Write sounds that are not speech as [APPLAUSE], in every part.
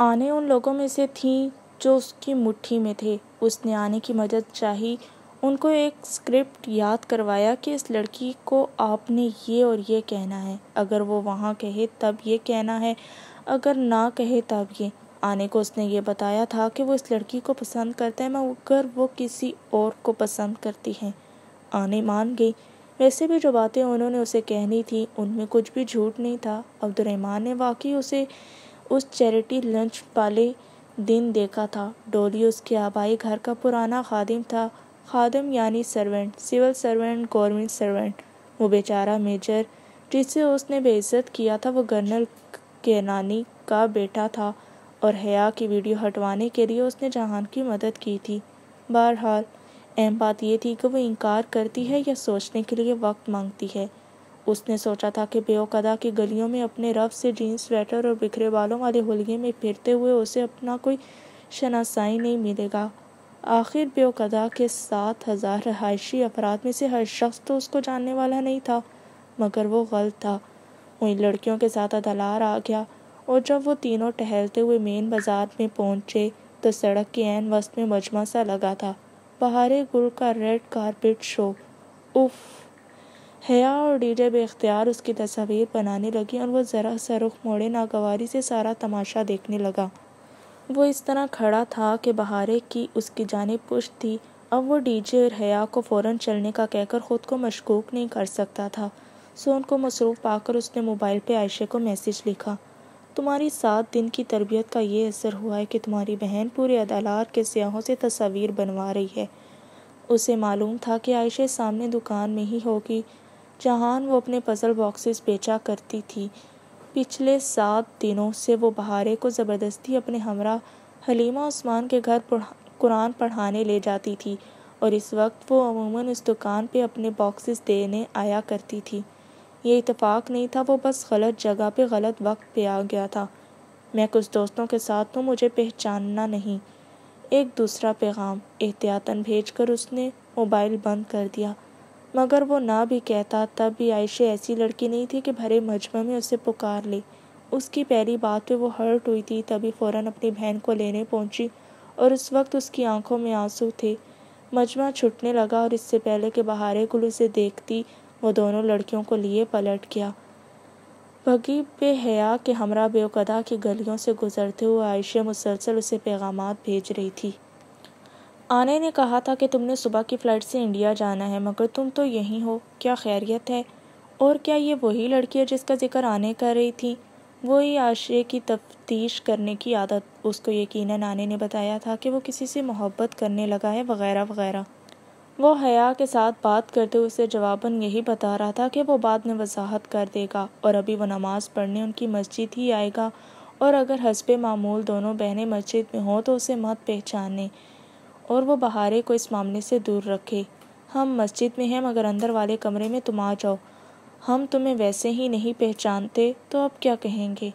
आने उन लोगों में से थी जो उसकी मुट्ठी में थे उसने आने की मदद चाही उनको एक स्क्रिप्ट याद करवाया कि इस लड़की को आपने ये और ये कहना है अगर वो वहाँ कहे तब ये कहना है अगर ना कहे तब ये आने को उसने ये बताया था कि वो इस लड़की को पसंद करता है मगर वो किसी और को पसंद करती हैं आने मान गई वैसे भी जो बातें उन्होंने उसे कहनी थी उनमें कुछ भी झूठ नहीं था अब्दुलरहमान ने वाकई उसे उस चैरिटी लंच वाले दिन देखा था डोली उसके आबाई घर का पुराना खादिम था खादिम यानी servant civil servant government servant वो बेचारा मेजर जिसे उसने बेइज्जत किया था वो के केनानी का बेटा था और हया की वीडियो हटवाने के लिए उसने जहान की मदद की थी बहरहाल अहम बात यह थी कि वो इनकार करती है या सोचने के लिए वक्त मांगती है उसने सोचा था कि बेओकदा की गलियों में अपने रफ से जीन्स स्वेटर और बिखरे बालों वाले होलगे में फिरते हुए उसे अपना कोई शनासाई नहीं मिलेगा आखिर बेओकदा के सात हज़ार रहायशी अफराद में से हर शख्स तो उसको जानने वाला नहीं था मगर वो गलत था वहीं लड़कियों के साथ अदलार आ गया और जब वो तीनों टहलते हुए मेन बाज़ार में पहुंचे तो सड़क के एन वस्त में मजमा सा लगा था बहारे गुल का रेड कारपेट शो उफ़ हया और डीजे बेख्तियार उसकी तस्वीर बनाने लगी और वह ज़रा सा रुख मोड़े नागवारी से सारा तमाशा देखने लगा वो इस तरह खड़ा था कि बहारे की उसकी जानब पुष्ट थी अब वो डीजे और हया को फ़ौरन चलने का कहकर ख़ुद को मशकूक नहीं कर सकता था सोन को मसरूफ़ पाकर उसने मोबाइल पर आयशे को मैसेज लिखा तुम्हारी सात दिन की तरबियत का ये असर हुआ है कि तुम्हारी बहन पूरे अदालार के सियाहों से तस्वीर बनवा रही है उसे मालूम था कि आयशे सामने दुकान में ही होगी जहाँ वो अपने पज़ल बॉक्सेस बेचा करती थी पिछले सात दिनों से वो बहारे को ज़बरदस्ती अपने हमरा हलीमा उस्मान के घर कुरान पढ़ाने ले जाती थी और इस वक्त वो अमूमन इस दुकान पे अपने बॉक्सेस देने आया करती थी ये इतफ़ाक़ नहीं था वो बस गलत जगह पे गलत वक्त पे आ गया था मैं कुछ दोस्तों के साथ हूँ तो मुझे पहचानना नहीं एक दूसरा पैगाम एहतियातन भेजकर उसने मोबाइल बंद कर दिया मगर वो ना भी कहता तब भी आयशा ऐसी लड़की नहीं थी कि भरे मजमे में उसे पुकार ले उसकी पहली बात पे वो हर्ट हुई थी तभी फ़ौरन अपनी बहन को लेने पहुंची और उस वक्त उसकी आंखों में आंसू थे मजमा छुटने लगा और इससे पहले कि बहारे गुल उसे देखती वो दोनों लड़कियों को लिए पलट गया भगी बेहया के हमरा बेवकदा की गलियों से गुजरते हुए आयशा मुसलसल उसे पैगाम भेज रही थी आने ने कहा था कि तुमने सुबह की फ़्लाइट से इंडिया जाना है मगर तुम तो यहीं हो क्या खैरियत है और क्या ये वही लड़की है जिसका जिक्र आने कर रही थी वही आशरे की तफ्तीश करने की आदत उसको यकीनन आने ने बताया था कि वो किसी से मोहब्बत करने लगा है वगैरह वगैरह वो हया के साथ बात करते हुए उसे जवाबन यही बता रहा था कि वो बाद में वजाहत कर देगा और अभी वो नमाज़ पढ़ने उनकी मस्जिद ही आएगा और अगर हसब मामूल दोनों बहनें मस्जिद में हों तो उसे मत पहचाने और वो बहारे को इस मामले से दूर रखे हम मस्जिद में हैं मगर अंदर वाले कमरे में तुम आ जाओ हम तुम्हें वैसे ही नहीं पहचानते तो अब क्या कहेंगे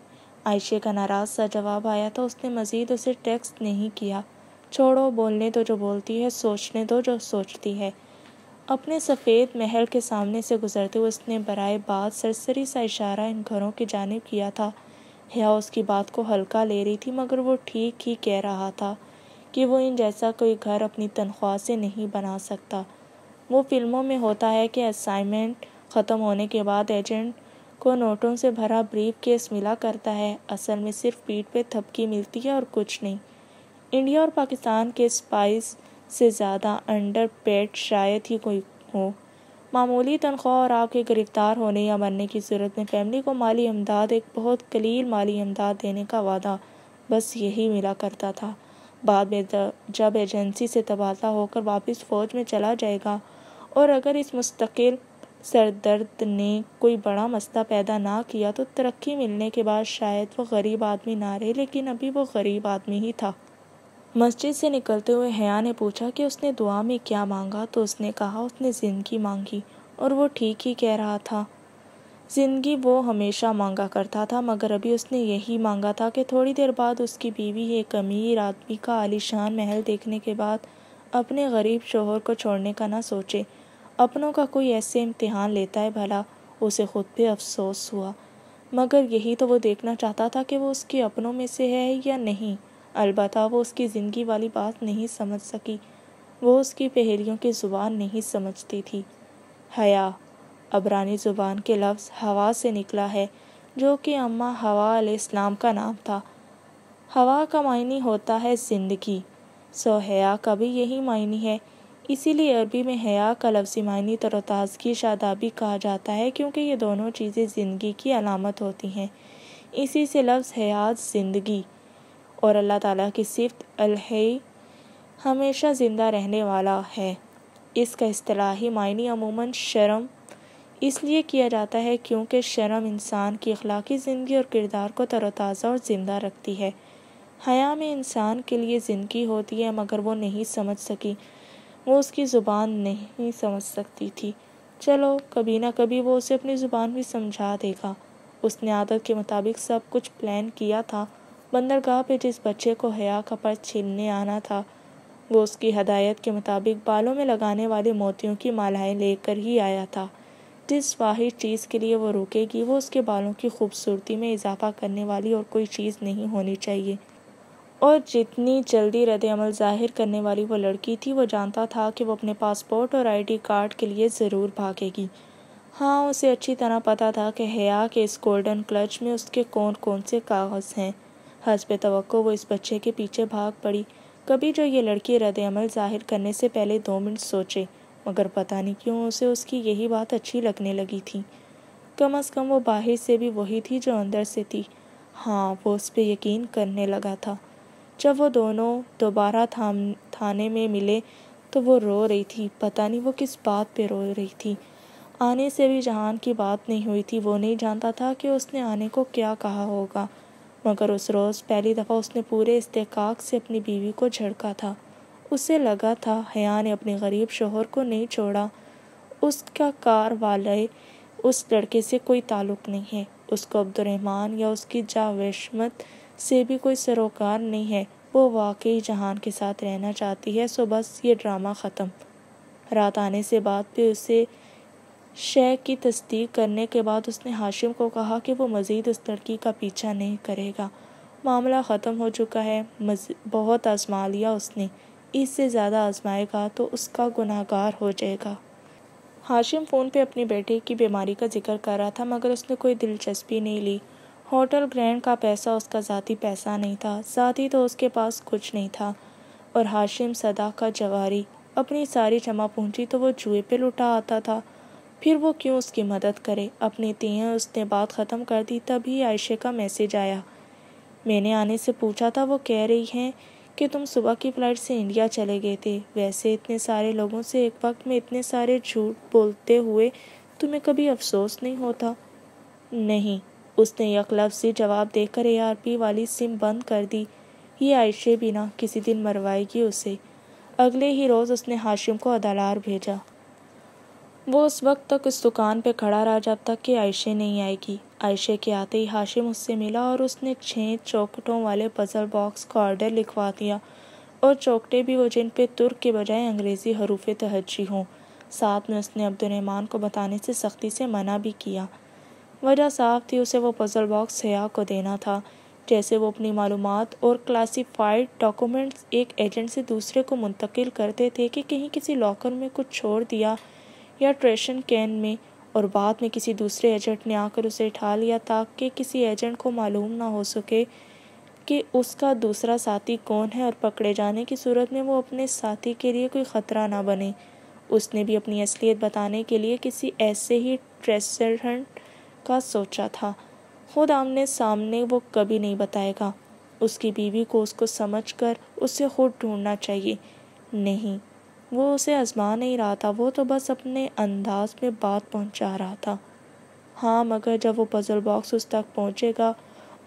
आयशे का नाराज़ सा जवाब आया था तो उसने मज़ीद उसे टेक्स्ट नहीं किया छोड़ो बोलने दो जो बोलती है सोचने दो जो सोचती है अपने सफ़ेद महल के सामने से गुजरते हुए उसने बराए बात सरसरी सा इशारा इन घरों की जानब किया था हया उसकी बात को हल्का ले रही थी मगर वो ठीक ही कह रहा था कि वो इन जैसा कोई घर अपनी तनख्वाह से नहीं बना सकता वो फिल्मों में होता है कि असाइनमेंट ख़त्म होने के बाद एजेंट को नोटों से भरा ब्रीफ केस मिला करता है असल में सिर्फ पीठ पे थपकी मिलती है और कुछ नहीं इंडिया और पाकिस्तान के स्पाइस से ज़्यादा अंडर पेड शायद ही कोई हो मामूली तनख्वाह और आपके गिरफ्तार होने या मरने की सूरत में फैमिली को माली इमदाद एक बहुत कलील माली इमदाद देने का वादा बस यही मिला करता था बाद में जब एजेंसी से तबादला होकर वापस फ़ौज में चला जाएगा और अगर इस मुस्तकिल सरदर्द ने कोई बड़ा मसला पैदा ना किया तो तरक्की मिलने के बाद शायद वो गरीब आदमी ना रहे लेकिन अभी वो गरीब आदमी ही था मस्जिद से निकलते हुए हया ने पूछा कि उसने दुआ में क्या मांगा तो उसने कहा उसने ज़िंदगी मांगी और वो ठीक ही कह रहा था जिंदगी वो हमेशा मांगा करता था मगर अभी उसने यही मांगा था कि थोड़ी देर बाद उसकी बीवी एक अमीर आदमी का आलिशान महल देखने के बाद अपने गरीब शोहर को छोड़ने का ना सोचे अपनों का कोई ऐसे इम्तिहान लेता है भला उसे खुद पे अफसोस हुआ मगर यही तो वो देखना चाहता था कि वो उसके अपनों में से है या नहीं अलबत् वो उसकी ज़िंदगी वाली बात नहीं समझ सकी वो उसकी पहेलियों की ज़ुबान नहीं समझती थी हया अबरानी ज़ुबान के लफ्ज़ हवा से निकला है जो कि अम्मा हवा इस्लाम का नाम था हवा का मायनी होता है ज़िंदगी सो हया का भी यही मायनी है इसीलिए अरबी में हया का लफ्ज़ी मायने तरोताज़गी शादाबी कहा जाता है क्योंकि ये दोनों चीज़ें ज़िंदगी की अलामत होती हैं इसी से लफ्ज़ हयात ज़िंदगी और अल्लाह ताला की सिफत अलहई हमेशा ज़िंदा रहने वाला है इसका असलाही मायनी अमूमन शर्म इसलिए किया जाता है क्योंकि शर्म इंसान की अखलाकी ज़िंदगी और किरदार को तरोताज़ा और ज़िंदा रखती है हया में इंसान के लिए ज़िंदगी होती है मगर वो नहीं समझ सकी वो उसकी ज़ुबान नहीं समझ सकती थी चलो कभी ना कभी वो उसे अपनी ज़ुबान भी समझा देगा उसने आदत के मुताबिक सब कुछ प्लान किया था बंदरगाह पे जिस बच्चे को हया का पर्स छीनने आना था वो उसकी हदायत के मुताबिक बालों में लगाने वाले मोतियों की मालाएं लेकर ही आया था जिस वाहिर चीज़ के लिए वो रुकेगी वो उसके बालों की खूबसूरती में इजाफा करने वाली और कोई चीज़ नहीं होनी चाहिए और जितनी जल्दी रद्दमल ज़ाहिर करने वाली वो लड़की थी वो जानता था कि वो अपने पासपोर्ट और आईडी कार्ड के लिए ज़रूर भागेगी हाँ उसे अच्छी तरह पता था कि हया के इस गोल्डन क्लच में उसके कौन कौन से कागज़ हैं हसब तो वो इस बच्चे के पीछे भाग पड़ी कभी जो ये लड़की रद्द अमल ज़ाहिर करने से पहले दो मिनट सोचे मगर पता नहीं क्यों उसे उसकी यही बात अच्छी लगने लगी थी कम अज़ कम वो बाहर से भी वही थी जो अंदर से थी हाँ वो उस पर यकीन करने लगा था जब वो दोनों दोबारा थाम थाने में मिले तो वो रो रही थी पता नहीं वो किस बात पे रो रही थी आने से भी जहान की बात नहीं हुई थी वो नहीं जानता था कि उसने आने को क्या कहा होगा मगर उस रोज़ पहली दफ़ा उसने पूरे इस्तेकाक से अपनी बीवी को झड़का था उसे लगा था हया ने अपने गरीब शोहर को नहीं छोड़ा उसका कार वाले उस लड़के से कोई ताल्लुक नहीं है उसको अब्दुलरहमान या उसकी जावेशमत से भी कोई सरोकार नहीं है वो वाकई जहान के साथ रहना चाहती है सो बस ये ड्रामा ख़त्म रात आने से बाद भी उसे शेख की तस्दीक करने के बाद उसने हाशिम को कहा कि वो मज़ीद उस लड़की का पीछा नहीं करेगा मामला ख़त्म हो चुका है बहुत आजमा लिया उसने इससे ज़्यादा आजमाएगा तो उसका गुनाहगार हो जाएगा हाशिम फ़ोन पे अपनी बेटे की बीमारी का जिक्र कर रहा था मगर उसने कोई दिलचस्पी नहीं ली होटल ग्रैंड का पैसा उसका ज़ाती पैसा नहीं था साथ ही तो उसके पास कुछ नहीं था और हाशिम सदा का जवारी अपनी सारी जमा पूंजी तो वो जुए पे लुटा आता था फिर वो क्यों उसकी मदद करे अपनी तियाँ उसने बात ख़त्म कर दी तभी आयशे का मैसेज आया मैंने आने से पूछा था वो कह रही हैं कि तुम सुबह की फ़्लाइट से इंडिया चले गए थे वैसे इतने सारे लोगों से एक वक्त में इतने सारे झूठ बोलते हुए तुम्हें कभी अफसोस नहीं होता नहीं उसने यकलब से जवाब देकर पी वाली सिम बंद कर दी ये आयशे बिना किसी दिन मरवाएगी उसे अगले ही रोज़ उसने हाशिम को अदालार भेजा वो उस वक्त तक उस दुकान पर खड़ा रहा जब तक कि आयशे नहीं आएगी आयशे के आते ही हाशिम उससे मिला और उसने छः चौकटों वाले पज़ल बॉक्स का ऑर्डर लिखवा दिया और चौकटे भी वो जिन पे तुर्क के बजाय अंग्रेज़ी हरूफ तहजी हों साथ में उसने अब्दुलरहमान को बताने से सख्ती से मना भी किया वजह साफ थी उसे वो पज़ल बॉक्स सयाह को देना था जैसे वो अपनी मालूम और क्लासीफाइड डॉक्यूमेंट्स एक एजेंट से दूसरे को मुंतकिल करते थे कि कहीं किसी लॉकर में कुछ छोड़ दिया या ट्रेशन कैन में और बाद में किसी दूसरे एजेंट ने आकर उसे उठा लिया ताकि किसी एजेंट को मालूम ना हो सके कि उसका दूसरा साथी कौन है और पकड़े जाने की सूरत में वो अपने साथी के लिए कोई ख़तरा ना बने उसने भी अपनी असलियत बताने के लिए किसी ऐसे ही ट्रेसरहंट का सोचा था खुद आमने सामने वो कभी नहीं बताएगा उसकी बीवी को उसको समझ कर उसे खुद ढूंढना चाहिए नहीं वो उसे आजमा नहीं रहा था वो तो बस अपने अंदाज में बात पहुंचा रहा था हाँ मगर जब वो पज़ल बॉक्स उस तक पहुंचेगा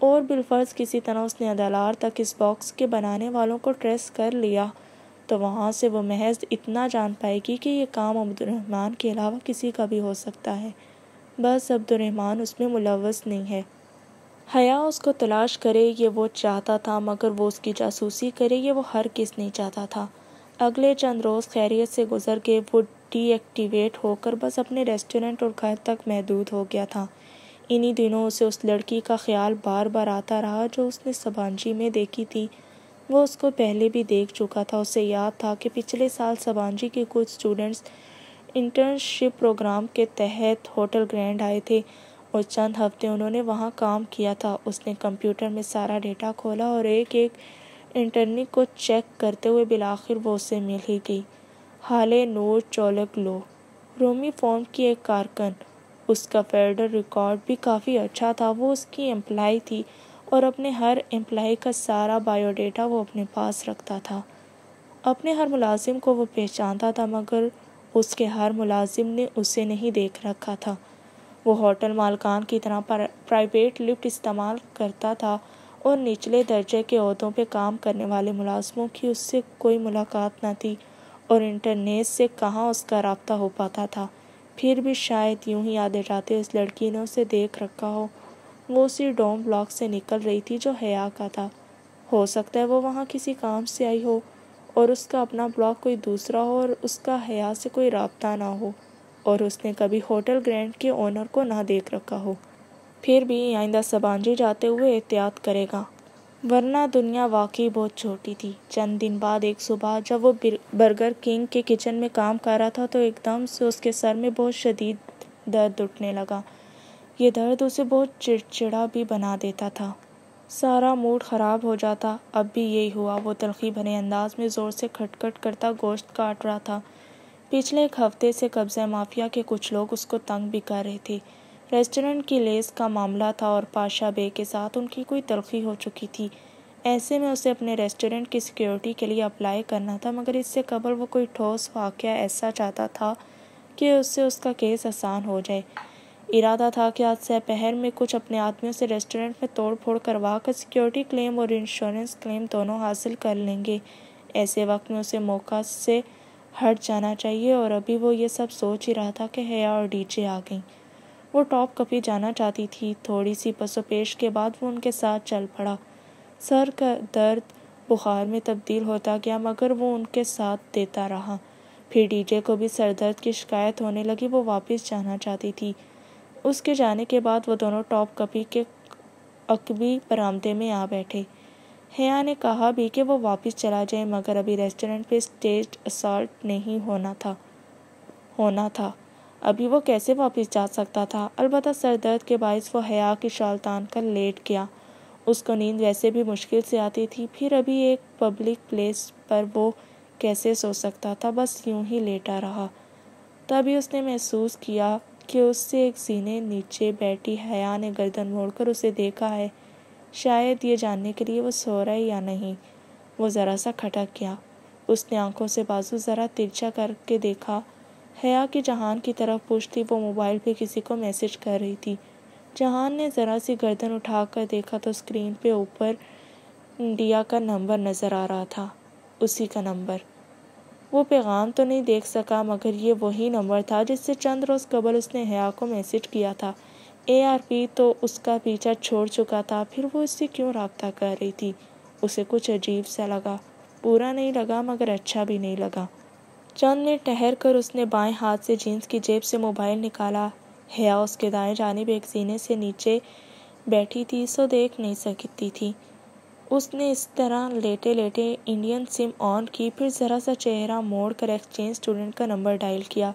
और बिलफर्ज किसी तरह उसने अदालार तक इस बॉक्स के बनाने वालों को ट्रेस कर लिया तो वहाँ से वो महज इतना जान पाएगी कि ये काम अब्दुलरहमान के अलावा किसी का भी हो सकता है बस अब्दुलरहमान उसमें मुलवस नहीं है हया उसको तलाश करे ये वो चाहता था मगर वो उसकी जासूसी करे ये वो हर किस नहीं चाहता था अगले चंद रोज़ खैरियत से गुजर के वो डीएक्टिवेट होकर बस अपने रेस्टोरेंट और घर तक महदूद हो गया था इन्हीं दिनों उसे उस लड़की का ख्याल बार बार आता रहा जो उसने सबांजी में देखी थी वो उसको पहले भी देख चुका था उसे याद था कि पिछले साल सबांजी के कुछ स्टूडेंट्स इंटर्नशिप प्रोग्राम के तहत होटल ग्रैंड आए थे और चंद हफ्ते उन्होंने वहाँ काम किया था उसने कंप्यूटर में सारा डेटा खोला और एक एक इंटरनी को चेक करते हुए बिलाखिर वो उसे मिल ही गई हाले नो चोलक लो रोमी फॉर्म की एक कारकन उसका फेडरल रिकॉर्ड भी काफ़ी अच्छा था वो उसकी एम्प्लाई थी और अपने हर एम्प्लाई का सारा बायोडेटा वो अपने पास रखता था अपने हर मुलाजिम को वो पहचानता था मगर उसके हर मुलाजिम ने उसे नहीं देख रखा था वो होटल मालकान की तरह प्राइवेट लिफ्ट इस्तेमाल करता था और निचले दर्जे के अहदों पर काम करने वाले मुलाजमों की उससे कोई मुलाकात न थी और इंटरनेट से कहाँ उसका रबता हो पाता था फिर भी शायद यूं ही आधे जाते उस लड़की ने उसे देख रखा हो वो उसी डोम ब्लॉक से निकल रही थी जो हया का था हो सकता है वो वहाँ किसी काम से आई हो और उसका अपना ब्लॉक कोई दूसरा हो और उसका हया से कोई रबता ना हो और उसने कभी होटल ग्रैंड के ओनर को ना देख रखा हो फिर भी आइंदा सबांजी जाते हुए एहतियात करेगा वरना दुनिया वाकई बहुत छोटी थी चंद दिन बाद एक सुबह जब वो बर्गर किंग के किचन में काम कर रहा था तो एकदम से उसके सर में बहुत शदीद दर्द उठने लगा ये दर्द उसे बहुत चिड़चिड़ा भी बना देता था सारा मूड ख़राब हो जाता अब भी यही हुआ वो तलखी भरे अंदाज में ज़ोर से खटखट करता गोश्त काट रहा था पिछले एक हफ्ते से कब्ज़ा माफिया के कुछ लोग उसको तंग भी कर रहे थे रेस्टोरेंट की लेस का मामला था और पाशा बे के साथ उनकी कोई तलखी हो चुकी थी ऐसे में उसे अपने रेस्टोरेंट की सिक्योरिटी के लिए अप्लाई करना था मगर इससे कबल वो कोई ठोस वाक़ ऐसा चाहता था कि उससे उसका केस आसान हो जाए इरादा था कि आज पहर में कुछ अपने आदमियों से रेस्टोरेंट में तोड़ फोड़ करवा कर सिक्योरिटी क्लेम और इंश्योरेंस क्लेम दोनों हासिल कर लेंगे ऐसे वक्त में उसे मौका से हट जाना चाहिए और अभी वो ये सब सोच ही रहा था कि हया और डीजे आ गई वो टॉप कभी जाना चाहती थी थोड़ी सी पसोपेश के बाद वो उनके साथ चल पड़ा सर का दर्द बुखार में तब्दील होता गया मगर वो उनके साथ देता रहा फिर डीजे को भी सरदर्द की शिकायत होने लगी वो वापस जाना चाहती थी उसके जाने के बाद वो दोनों टॉप कपी के अकबी बरामदे में आ बैठे हया ने कहा भी कि वो वापस चला जाए मगर अभी रेस्टोरेंट पे स्टेज असॉल्ट नहीं होना था होना था अभी वो कैसे वापस जा सकता था अलबत् सर दर्द के बायस वो हया की शाल तान कर लेट गया उसको नींद वैसे भी मुश्किल से आती थी फिर अभी एक पब्लिक प्लेस पर वो कैसे सो सकता था बस यूं ही लेटा रहा तभी उसने महसूस किया कि उससे एक सीने नीचे बैठी हया ने गर्दन मोड़कर उसे देखा है शायद ये जानने के लिए वो सो रहा है या नहीं वो ज़रा सा खटक गया उसने आंखों से बाजू ज़रा तिरछा करके देखा हया की जहान की तरफ पूछती वो मोबाइल पे किसी को मैसेज कर रही थी जहान ने ज़रा सी गर्दन उठा कर देखा तो स्क्रीन पे ऊपर इंडिया का नंबर नज़र आ रहा था उसी का नंबर वो पैगाम तो नहीं देख सका मगर ये वही नंबर था जिससे चंद रोज़ कबल उसने हया को मैसेज किया था ए आर पी तो उसका पीछा छोड़ चुका था फिर वो इससे क्यों रबता कर रही थी उसे कुछ अजीब सा लगा पूरा नहीं लगा मगर अच्छा भी नहीं लगा चंद ने ठहर कर उसने बाएं हाथ से जीन्स की जेब से मोबाइल निकाला है उसके दाएं जानब एक सीने से नीचे बैठी थी सो देख नहीं सकती थी उसने इस तरह लेटे लेटे इंडियन सिम ऑन की फिर ज़रा सा चेहरा मोड़ कर एक्सचेंज स्टूडेंट का नंबर डायल किया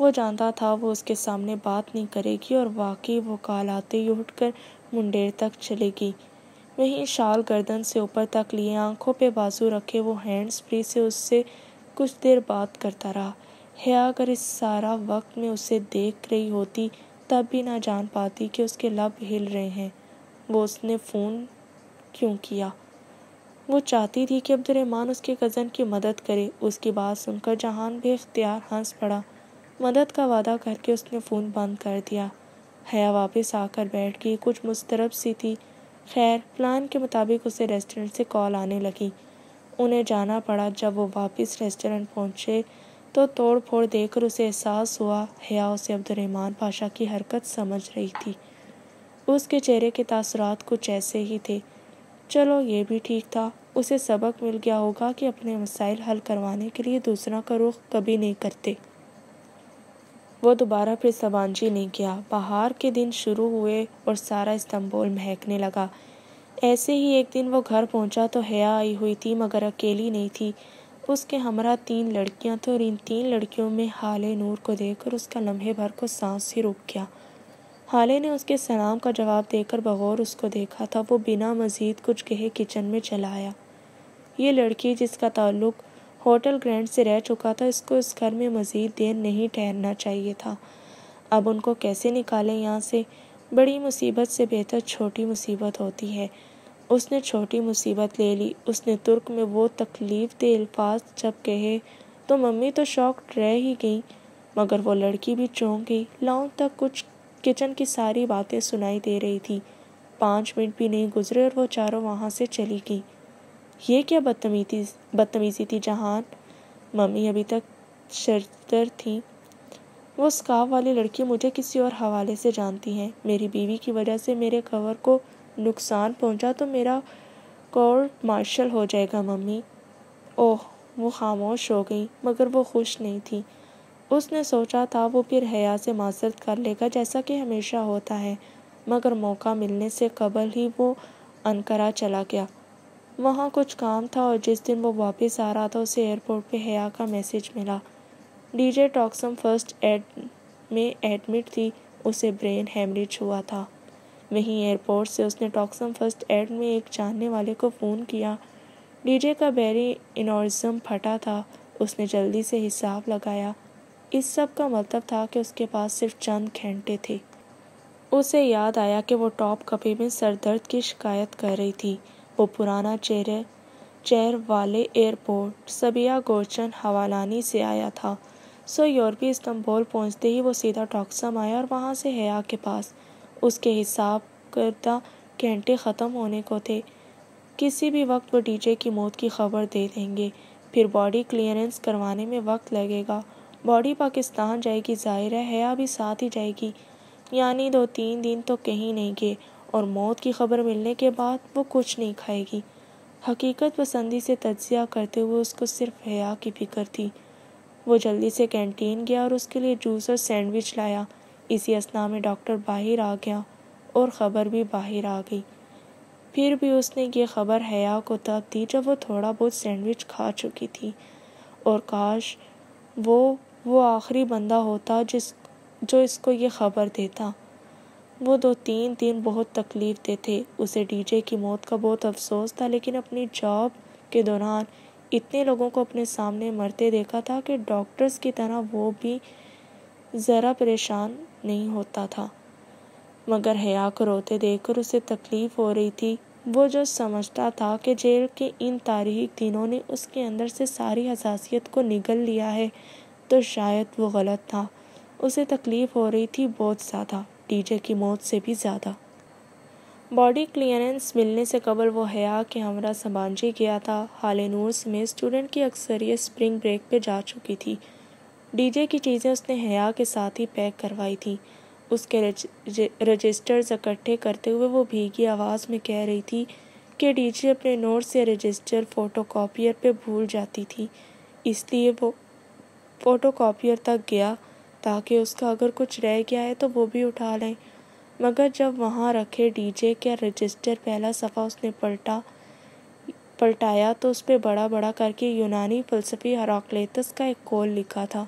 वो जानता था वो उसके सामने बात नहीं करेगी और वाकई वो कॉल आते ही उठ कर मुंडेर तक चलेगी वहीं शाल गर्दन से ऊपर तक लिए आंखों पे बाजू रखे वो हैंड्स फ्री से उससे कुछ देर बात करता रहा हया अगर इस सारा वक्त में उसे देख रही होती तब भी ना जान पाती कि उसके लब हिल रहे हैं वो उसने फ़ोन क्यों किया वो चाहती थी कि अब्दुलरहमान उसके कज़न की मदद करे उसकी बात सुनकर जहान बेख्तियार हंस पड़ा मदद का वादा करके उसने फ़ोन बंद कर दिया हया वापस आकर बैठ गई कुछ मुस्तरब सी थी खैर प्लान के मुताबिक उसे रेस्टोरेंट से कॉल आने लगी उन्हें जाना पड़ा जब वो वापस रेस्टोरेंट पहुंचे तो तोड़ फोड़ देखकर उसे एहसास हुआ हया उसे अब्दुलरहमान पाशा की हरकत समझ रही थी उसके चेहरे के तासरात कुछ ऐसे ही थे चलो ये भी ठीक था उसे सबक मिल गया होगा कि अपने मसाइल हल करवाने के लिए दूसरा का रुख कभी नहीं करते वो दोबारा फिर सबांजी नहीं गया बाहर के दिन शुरू हुए और सारा इस्तंबोल महकने लगा ऐसे ही एक दिन वो घर पहुंचा तो हया आई हुई थी मगर अकेली नहीं थी उसके हमरा तीन लड़कियां थी और इन तीन लड़कियों में हाले नूर को देखकर उसका लम्हे भर को सांस ही रुक गया हाले ने उसके सलाम का जवाब देकर बगौर उसको देखा था वो बिना मज़ीद कुछ कहे किचन में चला आया ये लड़की जिसका ताल्लुक होटल ग्रैंड से रह चुका था इसको इस घर में मज़ीद देर नहीं ठहरना चाहिए था अब उनको कैसे निकालें यहाँ से बड़ी मुसीबत से बेहतर छोटी मुसीबत होती है उसने छोटी मुसीबत ले ली उसने तुर्क में वो तकलीफ दे अल्फाज जब कहे तो मम्मी तो शौक रह ही गई मगर वो लड़की भी चौंक गई लाउन तक कुछ किचन की सारी बातें सुनाई दे रही थी पाँच मिनट भी नहीं गुजरे और वो चारों वहाँ से चली गई ये क्या बदतमीजी बदतमीज़ी थी जहान मम्मी अभी तक शर्तर थी वो स्काफ वाली लड़की मुझे किसी और हवाले से जानती हैं मेरी बीवी की वजह से मेरे कवर को नुकसान पहुंचा तो मेरा कोर्ट मार्शल हो जाएगा मम्मी ओह वो खामोश हो गई मगर वो खुश नहीं थी उसने सोचा था वो फिर हया से मासरत कर लेगा जैसा कि हमेशा होता है मगर मौका मिलने से कबल ही वो अनकरा चला गया वहाँ कुछ काम था और जिस दिन वो वापस आ रहा था उसे एयरपोर्ट पे हया का मैसेज मिला डीजे टॉक्सम फर्स्ट एड में एडमिट थी उसे ब्रेन हेमरेज हुआ था वहीं एयरपोर्ट से उसने टॉक्सम फर्स्ट एड में एक जानने वाले को फ़ोन किया डीजे का बैरी इनोरिज्म फटा था उसने जल्दी से हिसाब लगाया इस सब का मतलब था कि उसके पास सिर्फ चंद घंटे थे उसे याद आया कि वो टॉप कपे में सरदर्द की शिकायत कर रही थी वो पुराना चेहरे चेहर वाले एयरपोर्ट सबिया गोचन हवालानी से आया था सो यूरोपी इस्तंबोल पहुंचते ही वो सीधा टॉक्सम आया और वहाँ से हया के पास उसके हिसाब करदा घंटे ख़त्म होने को थे किसी भी वक्त वो डीजे की मौत की खबर दे देंगे फिर बॉडी क्लियरेंस करवाने में वक्त लगेगा बॉडी पाकिस्तान जाएगी जाहिर है हया भी साथ ही जाएगी यानी दो तीन दिन तो कहीं नहीं गए और मौत की खबर मिलने के बाद वो कुछ नहीं खाएगी हकीकत पसंदी से तजिया करते हुए उसको सिर्फ हया की फिक्र थी वो जल्दी से कैंटीन गया और उसके लिए जूस और सैंडविच लाया इसी असना में डॉक्टर बाहर आ गया और ख़बर भी बाहर आ गई फिर भी उसने ये खबर हया को तब दी जब वो थोड़ा बहुत सैंडविच खा चुकी थी और काश वो वो आखिरी बंदा होता जिस जो इसको ये खबर देता वो दो तीन दिन बहुत तकलीफ देते उसे डीजे की मौत का बहुत अफसोस था लेकिन अपनी जॉब के दौरान इतने लोगों को अपने सामने मरते देखा था कि डॉक्टर्स की तरह वो भी ज़रा परेशान नहीं होता था मगर हया को रोते देखकर उसे तकलीफ़ हो रही थी वो जो समझता था कि जेल के इन तारीख दिनों ने उसके अंदर से सारी हसासीत को निगल लिया है तो शायद वो गलत था उसे तकलीफ़ हो रही थी बहुत ज़्यादा डीजे की मौत से भी ज़्यादा बॉडी क्लियरेंस मिलने से कबल वो हया के हमरा सबांजी गया था हाल नूर्स में स्टूडेंट की अक्सरियत स्प्रिंग ब्रेक पे जा चुकी थी डीजे की चीज़ें उसने हया के साथ ही पैक करवाई थी उसके रज, रजिस्टर्स इकट्ठे करते हुए वो भीगी आवाज़ में कह रही थी कि डीजे अपने नोट्स या रजिस्टर फोटो कापियर भूल जाती थी इसलिए वो फोटो तक गया ताकि उसका अगर कुछ रह गया है तो वो भी उठा लें मगर जब वहाँ रखे डीजे के रजिस्टर पहला सफ़ा उसने पलटा पलटाया तो उस पर बड़ा बड़ा करके यूनानी फलसफी हराक्लेतस का एक कॉल लिखा था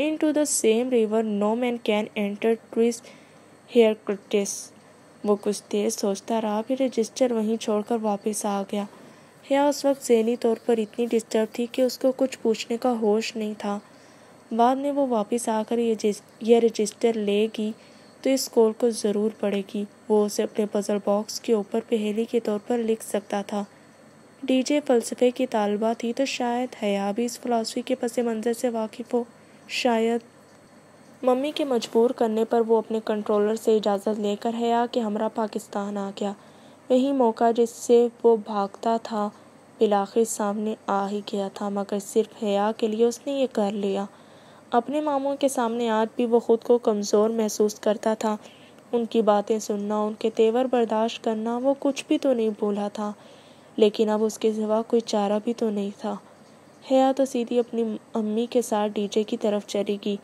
into the same river no man can enter twice Heraclitus वो कुछ देर सोचता रहा फिर रजिस्टर वहीं छोड़कर वापस आ गया या उस वक्त जहनी तौर पर इतनी डिस्टर्ब थी कि उसको कुछ पूछने का होश नहीं था बाद में वो वापस आकर ये ये रजिस्टर लेगी तो इस स्कोर को ज़रूर पड़ेगी वो उसे अपने पजल बॉक्स के ऊपर पहेली के तौर पर लिख सकता था डीजे फ़लसफ़े की तालबा थी तो शायद हया भी इस फलासफी के पस मंज़र से वाकिफ़ हो शायद मम्मी के मजबूर करने पर वो अपने कंट्रोलर से इजाज़त लेकर हया कि हमरा पाकिस्तान आ गया वही मौका जिससे वो भागता था बिलाखिर सामने आ ही गया था मगर सिर्फ हया के लिए उसने ये कर लिया अपने मामों के सामने आज भी वो ख़ुद को कमज़ोर महसूस करता था उनकी बातें सुनना उनके तेवर बर्दाश्त करना वो कुछ भी तो नहीं भूला था लेकिन अब उसके सिवा कोई चारा भी तो नहीं था हया तो सीधी अपनी अम्मी के साथ डीजे की तरफ चली गई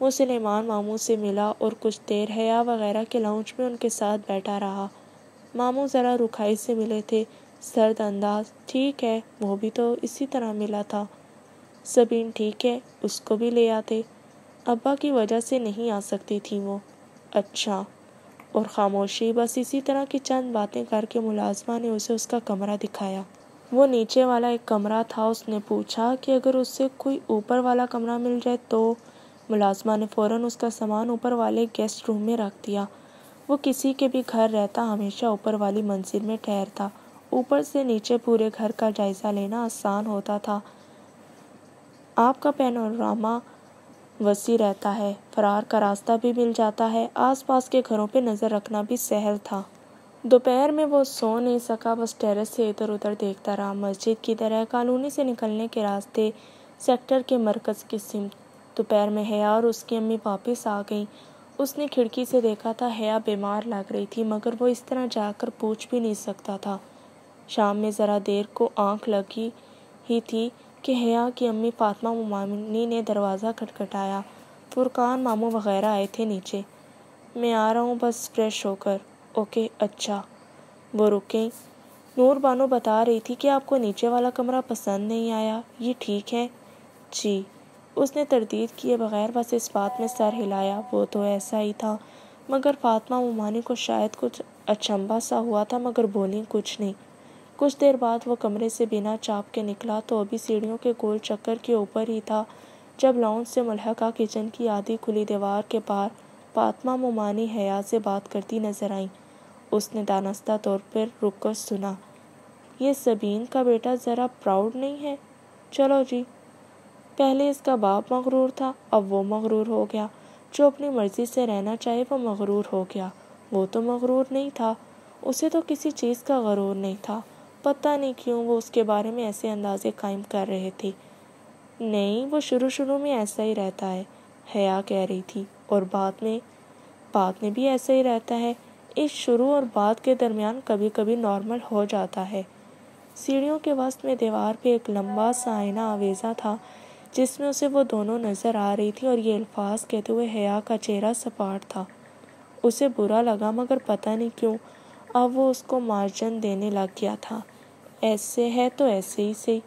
वो सलेमान मामू से मिला और कुछ देर हया वगैरह के लाउंज में उनके साथ बैठा रहा मामू ज़रा रुखाई से मिले थे सर्द अंदाज ठीक है वो भी तो इसी तरह मिला था सबीन ठीक है उसको भी ले आते अब्बा की वजह से नहीं आ सकती थी वो अच्छा और ख़ामोशी बस इसी तरह की चंद बातें करके मुलाजमा ने उसे उसका कमरा दिखाया वो नीचे वाला एक कमरा था उसने पूछा कि अगर उससे कोई ऊपर वाला कमरा मिल जाए तो मुलाजमा ने फ़ौर उसका सामान ऊपर वाले गेस्ट रूम में रख दिया वो किसी के भी घर रहता हमेशा ऊपर वाली मंजिल में ठहरता ऊपर से नीचे पूरे घर का जायज़ा लेना आसान होता था आपका पैनोरामा वसी रहता है फरार का रास्ता भी मिल जाता है आसपास के घरों पर नज़र रखना भी सहल था दोपहर में वो सो नहीं सका बस टेरेस से इधर उधर देखता रहा मस्जिद की तरह कॉलोनी से निकलने के रास्ते सेक्टर के मरकज़ की सिम दोपहर में हया और उसकी अम्मी वापस आ गईं उसने खिड़की से देखा था हया बीमार लग रही थी मगर वो इस तरह जाकर पूछ भी नहीं सकता था शाम में ज़रा देर को आंख लगी ही थी कि हया की अम्मी फ़ातमा मामिनी ने दरवाज़ा खटखटाया फुरकान मामू वगैरह आए थे नीचे मैं आ रहा हूँ बस फ्रेश होकर ओके अच्छा वो रुके नूर बानो बता रही थी कि आपको नीचे वाला कमरा पसंद नहीं आया ये ठीक है जी उसने तरदीद किए बगैर बस इस बात में सर हिलाया वो तो ऐसा ही था मगर फातमा ममानी को शायद कुछ अचंबा सा हुआ था मगर बोली कुछ नहीं कुछ देर बाद वह कमरे से बिना चाप के निकला तो अभी सीढ़ियों के गोल चक्कर के ऊपर ही था जब लाउंज से मलहका किचन की आधी खुली दीवार के पार फातमा ममानी हया से बात करती नजर आई उसने दानस्ता तौर पर रुककर सुना ये सबीन का बेटा ज़रा प्राउड नहीं है चलो जी पहले इसका बाप मगरूर था अब वो मगरूर हो गया जो अपनी मर्ज़ी से रहना चाहे वो मगरूर हो गया वो तो मगरूर नहीं था उसे तो किसी चीज़ का गरूर नहीं था पता नहीं क्यों वो उसके बारे में ऐसे अंदाजे कायम कर रहे थे नहीं वो शुरू शुरू में ऐसा ही रहता है हया कह रही थी और बाद में बाद में भी ऐसा ही रहता है इस शुरू और बाद के दरमियान कभी कभी नॉर्मल हो जाता है सीढ़ियों के वस्त में दीवार पे एक लंबा सा आईना आवेजा था जिसमें उसे वो दोनों नज़र आ रही थी और ये अल्फाज कहते हुए हया का चेहरा सपाट था उसे बुरा लगा मगर पता नहीं क्यों अब वो उसको मार्जन देने लग गया था ऐसे है तो ऐसे ही सही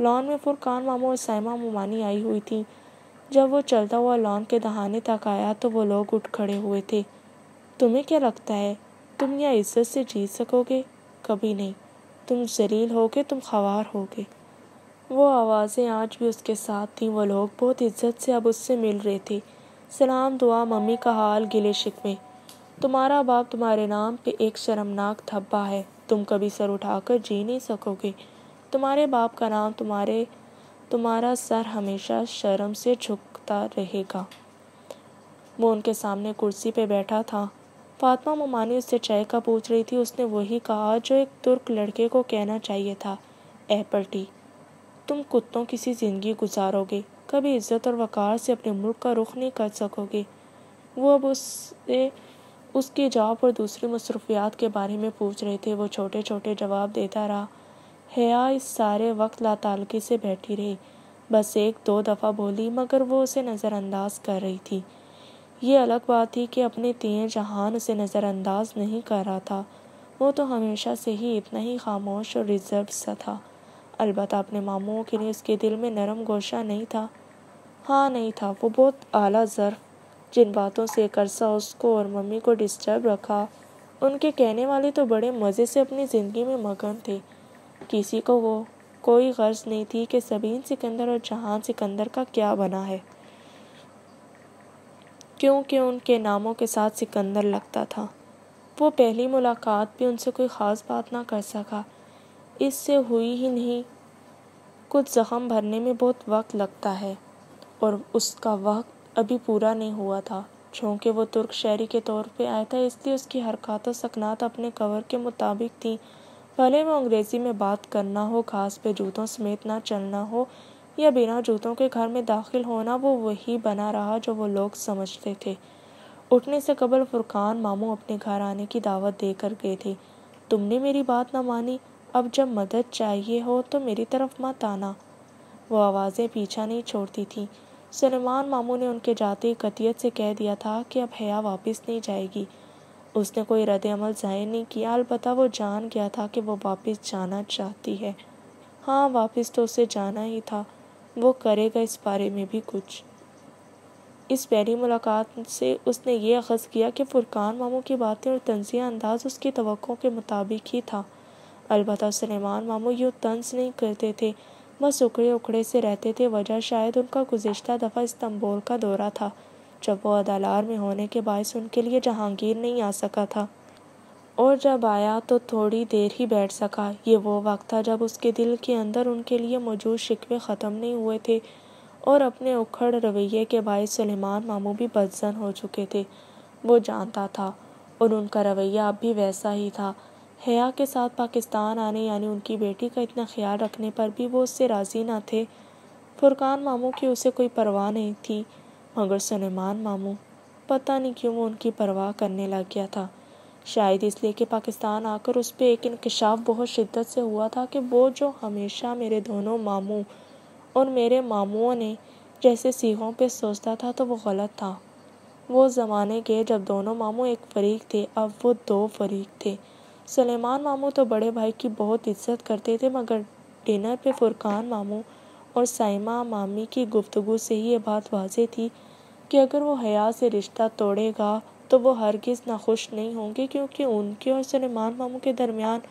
लॉन में फुरकान मामू और साइमा मुमानी आई हुई थी जब वो चलता हुआ लॉन के दहाने तक आया तो वो लोग उठ खड़े हुए थे तुम्हें क्या लगता है तुम यह इज्जत से जीत सकोगे कभी नहीं तुम जलील होगे तुम खवार होगे वो आवाज़ें आज भी उसके साथ थीं वो लोग बहुत इज्जत से अब उससे मिल रहे थे सलाम दुआ मम्मी का हाल गिले शिकवे तुम्हारा बाप तुम्हारे नाम पे एक शर्मनाक धब्बा है तुम कभी सर उठाकर जी नहीं सकोगे तुम्हारे बाप का नाम तुम्हारे तुम्हारा सर हमेशा शर्म से झुकता रहेगा वो उनके सामने कुर्सी पे बैठा था फातमा ममानी उससे चाय का पूछ रही थी उसने वही कहा जो एक तुर्क लड़के को कहना चाहिए था ए टी तुम कुत्तों की सी ज़िंदगी गुजारोगे कभी इज़्ज़त और वक़ार से अपने मुल्क का रुख नहीं कर सकोगे वो अब उससे उसके जॉब और दूसरी मसरूफियात के बारे में पूछ रहे थे वो छोटे छोटे जवाब देता रहा हया इस सारे वक्त लातालकी से बैठी रही बस एक दो दफ़ा बोली मगर वो उसे नज़रअंदाज कर रही थी ये अलग बात थी कि अपने तीन जहान उसे नज़रअंदाज नहीं कर रहा था वो तो हमेशा से ही इतना ही खामोश और रिजर्व सा था अलबत् अपने मामुओं के लिए उसके दिल में नरम गोशा नहीं था हाँ नहीं था वो बहुत आला ज़र्फ़ जिन बातों से करसा उसको और मम्मी को डिस्टर्ब रखा उनके कहने वाले तो बड़े मज़े से अपनी ज़िंदगी में मगन थे किसी को वो कोई गर्ज नहीं थी कि सबीन सिकंदर और जहान सिकंदर का क्या बना है क्योंकि उनके नामों के साथ सिकंदर लगता था वो पहली मुलाकात भी उनसे कोई ख़ास बात ना कर सका इससे हुई ही नहीं कुछ ज़ख़म भरने में बहुत वक्त लगता है और उसका वक्त अभी पूरा नहीं हुआ था चूँकि वो तुर्क शहरी के तौर पे आया था इसलिए उसकी हरकत सकनात अपने कवर के मुताबिक थी भले वो अंग्रेज़ी में बात करना हो घास पे जूतों समेत ना चलना हो या बिना जूतों के घर में दाखिल होना वो वही बना रहा जो वो लोग समझते थे उठने से कबल फुरकान मामू अपने घर आने की दावत दे कर गए थे तुमने मेरी बात ना मानी अब जब मदद चाहिए हो तो मेरी तरफ मत आना वो आवाज़ें पीछा नहीं छोड़ती थी सलमान मामू ने उनके जाते कतियत से कह दिया था कि अब हया वापस नहीं जाएगी उसने कोई रद्द अमल ज़ाहिर नहीं किया अलबत् वो जान गया था कि वो वापस जाना चाहती है हाँ वापस तो उसे जाना ही था वो करेगा इस बारे में भी कुछ इस पहली मुलाकात से उसने ये अखज़ किया कि फ़ुरकान मामू की बातें और तंजिया अंदाज उसकी तो के मुताबिक ही था अलबत् सलेमान मामू यूँ तंज नहीं करते थे वह सुखड़े उखड़े से रहते थे वजह शायद उनका गुजशत दफ़ा इस्तंबोल का दौरा था जब वो अदालार में होने के बायस उनके लिए जहांगीर नहीं आ सका था और जब आया तो थोड़ी देर ही बैठ सका ये वो वक्त था जब उसके दिल के अंदर उनके लिए मौजूद शिकवे ख़त्म नहीं हुए थे और अपने उखड़ रवैये के बायस सलेमान मामू भी बदजन हो चुके थे वो जानता था और उनका रवैया अब भी वैसा ही था हया के साथ पाकिस्तान आने यानी उनकी बेटी का इतना ख्याल रखने पर भी वो उससे राज़ी ना थे फुरकान मामू की उसे कोई परवाह नहीं थी मगर सुलेमान मामू पता नहीं क्यों वो उनकी परवाह करने लग गया था शायद इसलिए कि पाकिस्तान आकर उस पर एक इंकशाफ बहुत शिद्दत से हुआ था कि वो जो हमेशा मेरे दोनों मामू और मेरे मामुओं ने जैसे सीखों पे सोचता था तो वो गलत था वो ज़माने के जब दोनों मामू एक फरीक थे अब वो दो फरीक थे सलेमान मामू तो बड़े भाई की बहुत इज्जत करते थे मगर डिनर पे फुरकान मामू और साइमा मामी की गुफ्तगु से ही ये बात वाजह थी कि अगर वो हया से रिश्ता तोड़ेगा तो वो हरगिज़ नाखुश नहीं होंगे क्योंकि उनके और सलेमान मामू के दरमियान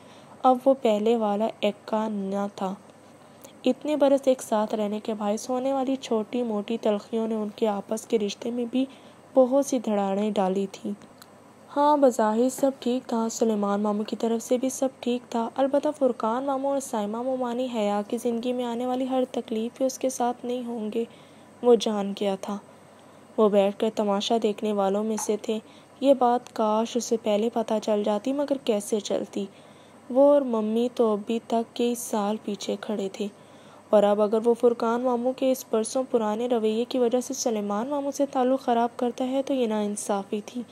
अब वो पहले वाला एक्का न था इतने बरस एक साथ रहने के भाई सोने वाली छोटी मोटी तलखियों ने उनके आपस के रिश्ते में भी बहुत सी धड़ाड़ें डाली थीं हाँ बज़ाहिर सब ठीक था सुलेमान मामू की तरफ से भी सब ठीक था अलबत् फ़ुरकान मामू और साइमा मोमानी हया की ज़िंदगी में आने वाली हर तकलीफ़ भी उसके साथ नहीं होंगे वो जान गया था वो बैठकर तमाशा देखने वालों में से थे ये बात काश उसे पहले पता चल जाती मगर कैसे चलती वो और मम्मी तो अभी तक कई साल पीछे खड़े थे और अब अगर वो फुरकान मामू के इस परसों पुराने रवैये की वजह से सलेमान मामू से ताल्लुक़ ख़राब करता है तो ये नाानसाफ़ी थी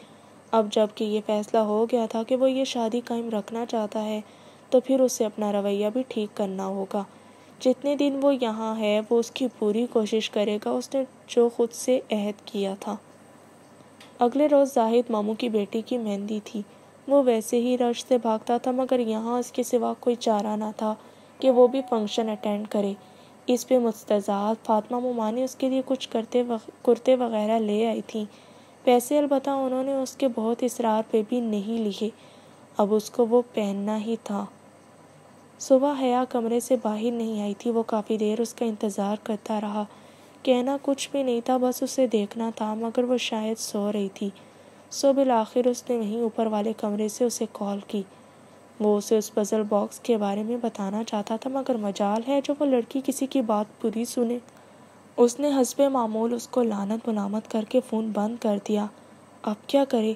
अब जबकि ये फैसला हो गया था कि वो ये शादी कायम रखना चाहता है तो फिर उसे अपना रवैया भी ठीक करना होगा जितने दिन वो यहाँ है वो उसकी पूरी कोशिश करेगा उसने जो खुद से अहद किया था अगले रोज़ जाहिद मामू की बेटी की मेहंदी थी वो वैसे ही रश से भागता था मगर यहाँ इसके सिवा कोई चारा ना था कि वो भी फंक्शन अटेंड करे इस पे मुस्तजाद फातमा मोमानी ने उसके लिए कुछ करते वग, कुर्ते वगैरह ले आई थी पैसे अलबत् उन्होंने उसके बहुत इसरार पे भी नहीं लिखे अब उसको वो पहनना ही था सुबह हया कमरे से बाहर नहीं आई थी वो काफ़ी देर उसका इंतज़ार करता रहा कहना कुछ भी नहीं था बस उसे देखना था मगर वो शायद सो रही थी सो बिल आखिर उसने वहीं ऊपर वाले कमरे से उसे कॉल की वो उसे उस पज़ल बॉक्स के बारे में बताना चाहता था मगर मजाल है जो वो लड़की किसी की बात पूरी सुने उसने हंसब मामूल उसको लानत मलामत करके फ़ोन बंद कर दिया अब क्या करे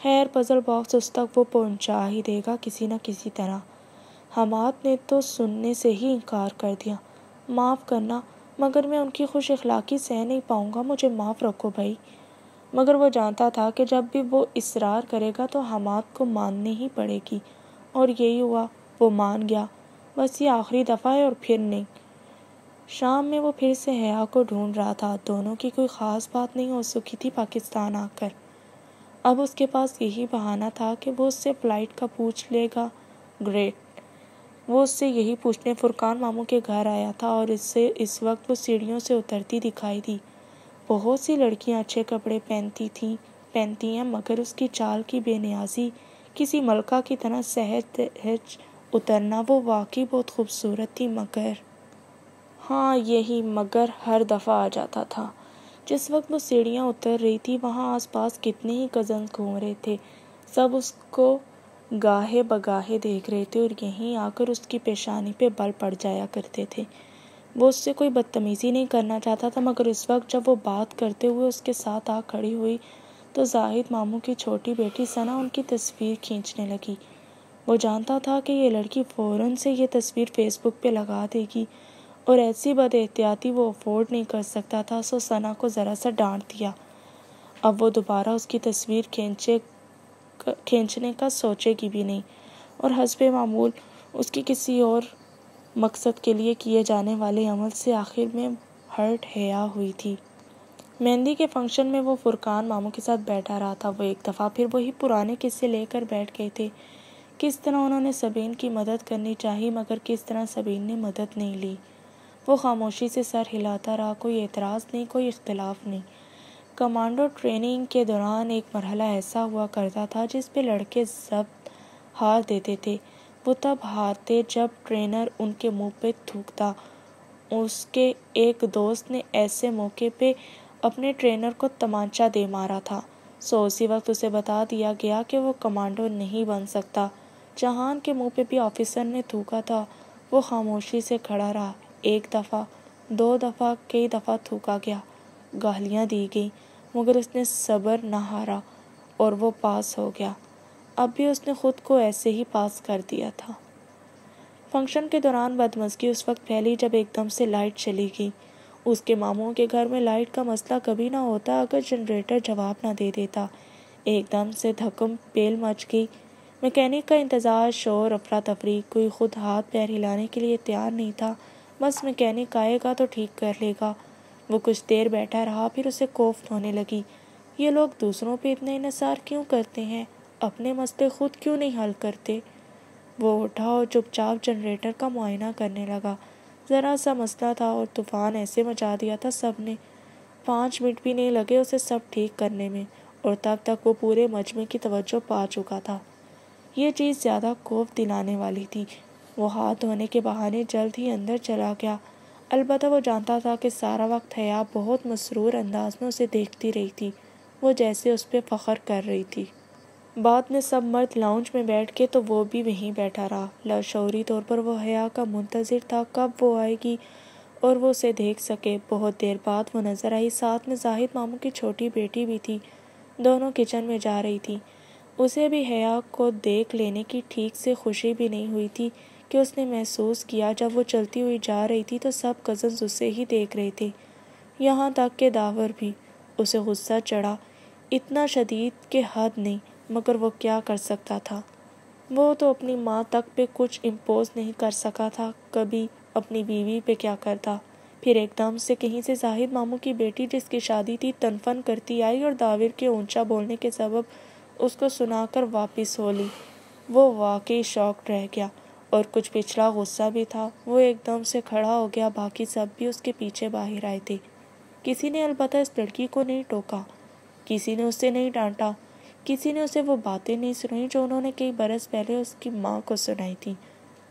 खैर पज़ल बॉक्स उस तक वो पहुंचा ही देगा किसी न किसी तरह हमाद ने तो सुनने से ही इनकार कर दिया माफ़ करना मगर मैं उनकी खुश अखलाक़ी सह नहीं पाऊँगा मुझे माफ़ रखो भाई मगर वो जानता था कि जब भी वो इसरार करेगा तो हमाद को माननी ही पड़ेगी और यही हुआ वो मान गया बस ये आखिरी दफ़ा है और फिर नहीं शाम में वो फिर से हया को ढूंढ रहा था दोनों की कोई ख़ास बात नहीं हो चुकी थी पाकिस्तान आकर अब उसके पास यही बहाना था कि वो उससे फ्लाइट का पूछ लेगा ग्रेट वो उससे यही पूछने फुरकान मामू के घर आया था और इससे इस वक्त वो सीढ़ियों से उतरती दिखाई दी बहुत सी लड़कियां अच्छे कपड़े पहनती थीं पहनती हैं मगर उसकी चाल की बेनियाजी किसी मलका की तरह सहज उतरना वो वाकई बहुत खूबसूरत थी मगर हाँ यही मगर हर दफ़ा आ जाता था जिस वक्त वो सीढ़ियाँ उतर रही थी वहाँ आसपास कितने ही कज़न्स घूम रहे थे सब उसको गाहे बगाहे देख रहे थे और यहीं आकर उसकी पेशानी पे बल पड़ जाया करते थे वो उससे कोई बदतमीज़ी नहीं करना चाहता था मगर इस वक्त जब वो बात करते हुए उसके साथ आ खड़ी हुई तो जाहिद मामू की छोटी बेटी सना उनकी तस्वीर खींचने लगी वो जानता था कि ये लड़की फ़ौरन से ये तस्वीर फेसबुक पे लगा देगी और ऐसी बद एहतियाती वो अफोर्ड नहीं कर सकता था सो सना को ज़रा सा डांट दिया अब वो दोबारा उसकी तस्वीर खींचे खींचने का सोचेगी भी नहीं और हसब मामूल उसकी किसी और मकसद के लिए किए जाने वाले अमल से आखिर में हर्ट हया हुई थी मेहंदी के फंक्शन में वो फुरकान मामू के साथ बैठा रहा था वो एक दफ़ा फिर वही पुराने किस्से लेकर बैठ गए थे किस तरह उन्होंने सबीन की मदद करनी चाहिए मगर किस तरह सबीन ने मदद नहीं ली वो खामोशी से सर हिलाता रहा कोई एतराज़ नहीं कोई इख्तलाफ नहीं कमांडो ट्रेनिंग के दौरान एक मरहला ऐसा हुआ करता था जिस पे लड़के जब हार देते थे वो तब हारते जब ट्रेनर उनके मुंह पे थूकता उसके एक दोस्त ने ऐसे मौके पे अपने ट्रेनर को तमाचा दे मारा था सो उसी वक्त उसे बता दिया गया कि वो कमांडो नहीं बन सकता जहान के मुंह पे भी ऑफिसर ने थूका था वो खामोशी से खड़ा रहा एक दफ़ा दो दफ़ा कई दफ़ा थूका गया गालियाँ दी गई मगर उसने सब्र न हारा और वो पास हो गया अब भी उसने ख़ुद को ऐसे ही पास कर दिया था फंक्शन के दौरान बदमजगी उस वक्त फैली जब एकदम से लाइट चली गई उसके मामों के घर में लाइट का मसला कभी ना होता अगर जनरेटर जवाब ना दे देता एकदम से धक्म पेल मच गई मैकेनिक का इंतज़ार शोर अफरा तफरी कोई खुद हाथ पैर हिलाने के लिए तैयार नहीं था बस मैकेनिक आएगा तो ठीक कर लेगा वो कुछ देर बैठा रहा फिर उसे कोफ्त होने लगी ये लोग दूसरों पे इतने इनसार क्यों करते हैं अपने मसले खुद क्यों नहीं हल करते वो उठा और चुपचाप जनरेटर का मुआयना करने लगा ज़रा सा मसला था और तूफ़ान ऐसे मचा दिया था सब ने पाँच मिनट भी नहीं लगे उसे सब ठीक करने में और तब तक वो पूरे मजमे की तवज्जो पा चुका था ये चीज़ ज़्यादा कोफ दिलाने वाली थी वो हाथ धोने के बहाने जल्द ही अंदर चला गया अलबत् वो जानता था कि सारा वक्त हया बहुत मसरूर अंदाज में उसे देखती रही थी वो जैसे उस पर फ़ख्र कर रही थी बाद में सब मर्द लाउंज में बैठ के तो वो भी वहीं बैठा रहा लाशौरी तौर पर वो हया का मुंतज़र था कब वो आएगी और वो उसे देख सके बहुत देर बाद वो नज़र आई साथ में जाहिद मामू की छोटी बेटी भी थी दोनों किचन में जा रही थी उसे भी हया को देख लेने की ठीक से खुशी भी नहीं हुई थी कि उसने महसूस किया जब वो चलती हुई जा रही थी तो सब कज़न्स उसे ही देख रहे थे यहाँ तक के दावर भी उसे गुस्सा चढ़ा इतना शदीद के हद नहीं मगर वो क्या कर सकता था वो तो अपनी माँ तक पे कुछ इम्पोज नहीं कर सका था कभी अपनी बीवी पे क्या करता फिर एकदम से कहीं से जाहिद मामू की बेटी जिसकी शादी थी तनफन करती आई और दाविर के ऊंचा बोलने के सबब उसको सुनाकर वापस हो ली वो वाकई शॉक रह गया और कुछ पिछला गुस्सा भी था वो एकदम से खड़ा हो गया बाकी सब भी उसके पीछे बाहर आए थे किसी ने अलबत् इस लड़की को नहीं टोका किसी ने उससे नहीं डांटा किसी ने उसे वो बातें नहीं सुनाई जो उन्होंने कई बरस पहले उसकी माँ को सुनाई थी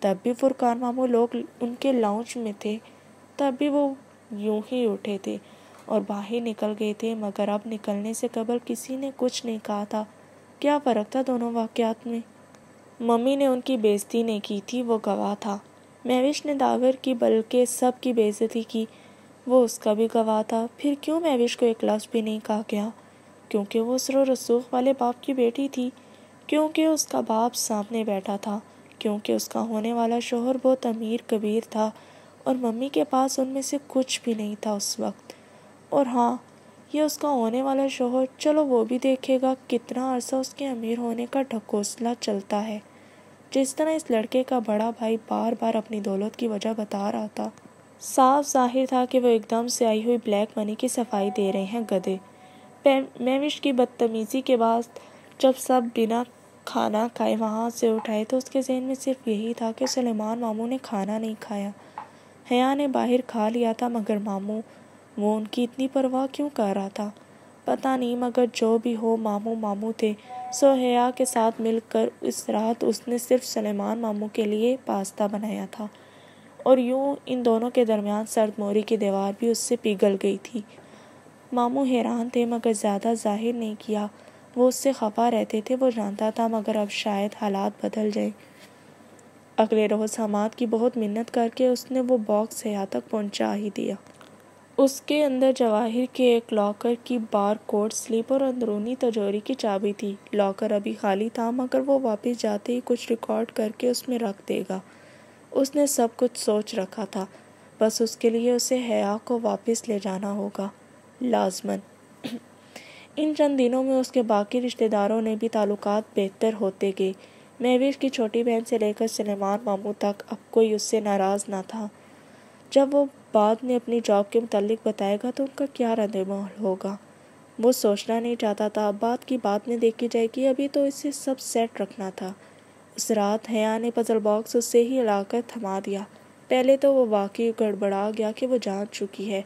तब भी फुरकान मामू लोग उनके लाउंज में थे तब भी वो यूं ही उठे थे और बाहर निकल गए थे मगर अब निकलने से कबल किसी ने कुछ नहीं कहा था क्या फ़र्क था दोनों वाक़ात में मम्मी ने उनकी बेइज्जती नहीं की थी वो गवाह था महविश ने दावर की बल्कि सब की बेइज्जती की वो उसका भी गवाह था फिर क्यों महविश को एक लफ्ज़ भी नहीं कहा गया क्योंकि वो सरो रसूख वाले बाप की बेटी थी क्योंकि उसका बाप सामने बैठा था क्योंकि उसका होने वाला शोहर बहुत अमीर कबीर था और मम्मी के पास उनमें से कुछ भी नहीं था उस वक्त और हाँ यह उसका होने वाला शोहर चलो वो भी देखेगा कितना अरसा उसके अमीर होने का ढकोसला चलता है जिस तरह इस लड़के का बड़ा भाई बार बार अपनी दौलत की वजह बता रहा था साफ जाहिर था कि वो एकदम से आई हुई ब्लैक मनी की सफाई दे रहे हैं गधे मैविश की बदतमीज़ी के बाद जब सब बिना खाना खाए वहाँ से उठाए तो उसके जहन में सिर्फ यही था कि सलेमान मामू ने खाना नहीं खाया हया ने बाहर खा लिया था मगर मामू वो उनकी इतनी परवाह क्यों कर रहा था पता नहीं मगर जो भी हो मामू मामू थे सोहया के साथ मिलकर उस रात उसने सिर्फ सलेमान मामू के लिए पास्ता बनाया था और यूं इन दोनों के दरमियान सर्द मोरी की दीवार भी उससे पिघल गई थी मामू हैरान थे मगर ज़्यादा जाहिर नहीं किया वो उससे खफा रहते थे वो जानता था मगर अब शायद हालात बदल जाए अगले रोज़ हमाद की बहुत मिन्नत करके उसने वो बॉक्स हया तक पहुँचा ही दिया उसके अंदर जवाहिर के एक लॉकर की बार कोड स्लिप और अंदरूनी तजोरी की चाबी थी लॉकर अभी खाली था मगर वो वापस जाते ही कुछ रिकॉर्ड करके उसमें रख देगा उसने सब कुछ सोच रखा था बस उसके लिए उसे हया को वापस ले जाना होगा लाजमन [CLEARS THROAT] इन चंद दिनों में उसके बाकी रिश्तेदारों ने भी ताल्लुक बेहतर होते गए महवीर की छोटी बहन से लेकर सलेमान मामू तक अब कोई उससे नाराज़ ना था जब वो बाद में अपनी जॉब के मतलब बताएगा तो उनका क्या रद्द माहौल होगा वो सोचना नहीं चाहता था बात की बात में देखी जाएगी अभी तो इसे सब सेट रखना था उस रात हया ने पजल बॉक्स उससे ही लाकर थमा दिया पहले तो वो वाकई गड़बड़ा गया कि वो जान चुकी है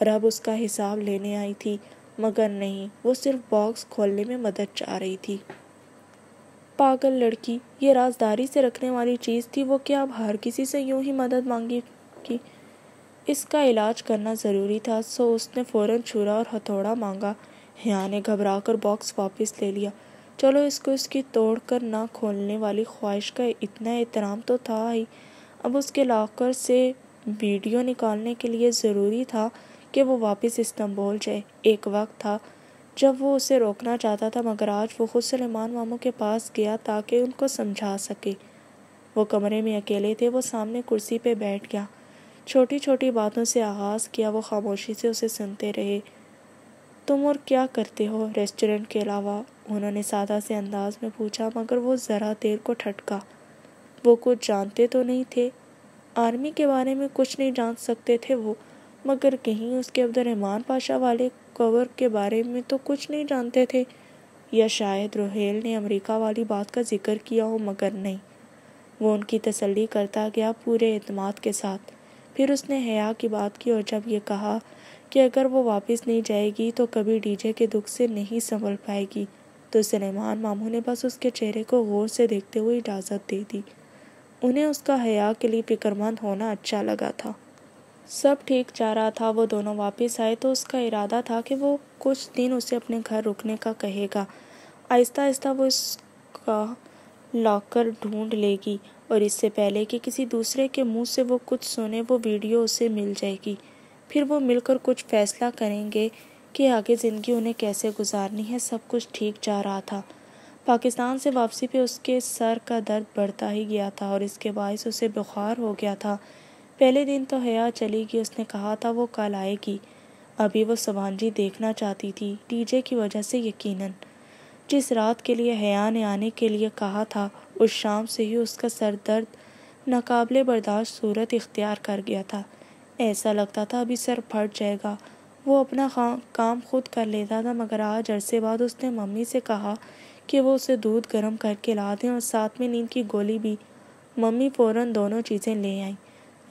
और अब उसका हिसाब लेने आई थी मगर नहीं वो सिर्फ बॉक्स खोलने में मदद चाह रही थी पागल लड़की ये राजदारी से रखने वाली चीज़ थी वो क्या अब हर किसी से यूं ही मदद मांगी की इसका इलाज करना ज़रूरी था सो उसने फ़ौरन छुरा और हथौड़ा मांगा हिया ने घबरा कर बॉक्स वापस ले लिया चलो इसको इसकी तोड़ कर ना खोलने वाली ख्वाहिश का इतना एहतराम तो था ही अब उसके लाकर से वीडियो निकालने के लिए ज़रूरी था कि वो वापस इस्तंबोल जाए एक वक्त था जब वो उसे रोकना चाहता था मगर आज वो खुद सलेमान मामू के पास गया ताकि उनको समझा सके वो कमरे में अकेले थे वो सामने कुर्सी पे बैठ गया छोटी छोटी बातों से आगाज़ किया वो खामोशी से उसे सुनते रहे तुम और क्या करते हो रेस्टोरेंट के अलावा उन्होंने सादा से अंदाज में पूछा मगर वो ज़रा देर को ठटका वो कुछ जानते तो नहीं थे आर्मी के बारे में कुछ नहीं जान सकते थे वो मगर कहीं उसके अब्दुलरहमान पाशा वाले कवर के बारे में तो कुछ नहीं जानते थे या शायद रोहेल ने अमेरिका वाली बात का जिक्र किया हो मगर नहीं वो उनकी तसल्ली करता गया पूरे अतमाद के साथ फिर उसने हया की बात की और जब ये कहा कि अगर वो वापस नहीं जाएगी तो कभी डीजे के दुख से नहीं संभल पाएगी तो सलेमान मामू ने बस उसके चेहरे को गौर से देखते हुए इजाज़त दे दी उन्हें उसका हया के लिए फिक्रमंद होना अच्छा लगा था सब ठीक जा रहा था वो दोनों वापस आए तो उसका इरादा था कि वो कुछ दिन उसे अपने घर रुकने का कहेगा आहिस्ता आहिस्ता वो इसका लॉकर ढूंढ लेगी और इससे पहले कि किसी दूसरे के मुंह से वो कुछ सुने वो वीडियो उसे मिल जाएगी फिर वो मिलकर कुछ फैसला करेंगे कि आगे ज़िंदगी उन्हें कैसे गुजारनी है सब कुछ ठीक जा रहा था पाकिस्तान से वापसी पे उसके सर का दर्द बढ़ता ही गया था और इसके बायस उसे बुखार हो गया था पहले दिन तो हया चली गई उसने कहा था वो कल आएगी अभी वो जी देखना चाहती थी टीजे की वजह से यकीनन जिस रात के लिए हया ने आने के लिए कहा था उस शाम से ही उसका सर दर्द नाकबले बर्दाश्त सूरत इख्तियार कर गया था ऐसा लगता था अभी सर फट जाएगा वो अपना काम खुद कर लेता था मगर आज अरसे बाद उसने मम्मी से कहा कि वो उसे दूध गर्म करके ला दें और साथ में नींद की गोली भी मम्मी फ़ौरन दोनों चीज़ें ले आईं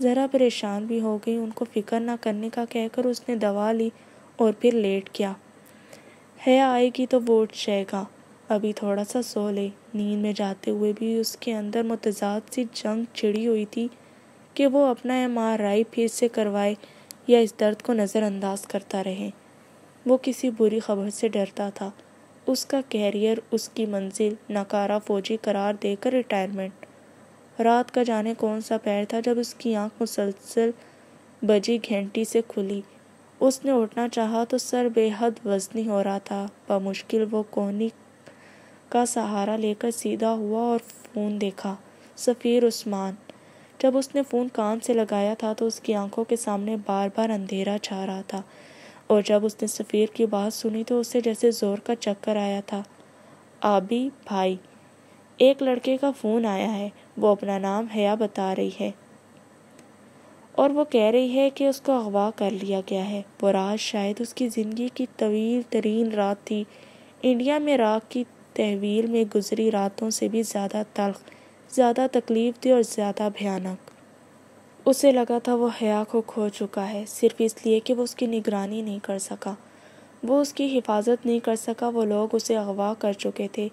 ज़रा परेशान भी हो गई उनको फ़िक्र ना करने का कहकर उसने दवा ली और फिर लेट किया है आएगी तो वो उठ जाएगा अभी थोड़ा सा सो ले नींद में जाते हुए भी उसके अंदर मुतजाद सी जंग चिड़ी हुई थी कि वो अपना एम आर आई फिर से करवाए या इस दर्द को नज़रअंदाज करता रहे वो किसी बुरी खबर से डरता था उसका कैरियर उसकी मंजिल नकारा फौजी करार देकर रिटायरमेंट रात का जाने कौन सा पैर था जब उसकी आंख मुसलसल बजी घंटी से खुली उसने उठना चाहा तो सर बेहद वजनी हो रहा था बमुश्किल वो कोहनी का सहारा लेकर सीधा हुआ और फ़ोन देखा सफ़ीर उस्मान जब उसने फ़ोन कान से लगाया था तो उसकी आंखों के सामने बार बार अंधेरा छा रहा था और जब उसने सफ़ीर की बात सुनी तो उसे जैसे ज़ोर का चक्कर आया था आबी भाई एक लड़के का फ़ोन आया है वो अपना नाम हया बता रही है और वो कह रही है कि उसको अगवा कर लिया गया है वो रात शायद उसकी ज़िंदगी की तवील तरीन रात थी इंडिया में राग की तहवील में गुजरी रातों से भी ज़्यादा तलख ज़्यादा तकलीफ थी और ज़्यादा भयानक उसे लगा था वो हया को खो चुका है सिर्फ इसलिए कि वो उसकी निगरानी नहीं कर सका वो उसकी हिफाजत नहीं कर सका वो लोग उसे अगवा कर चुके थे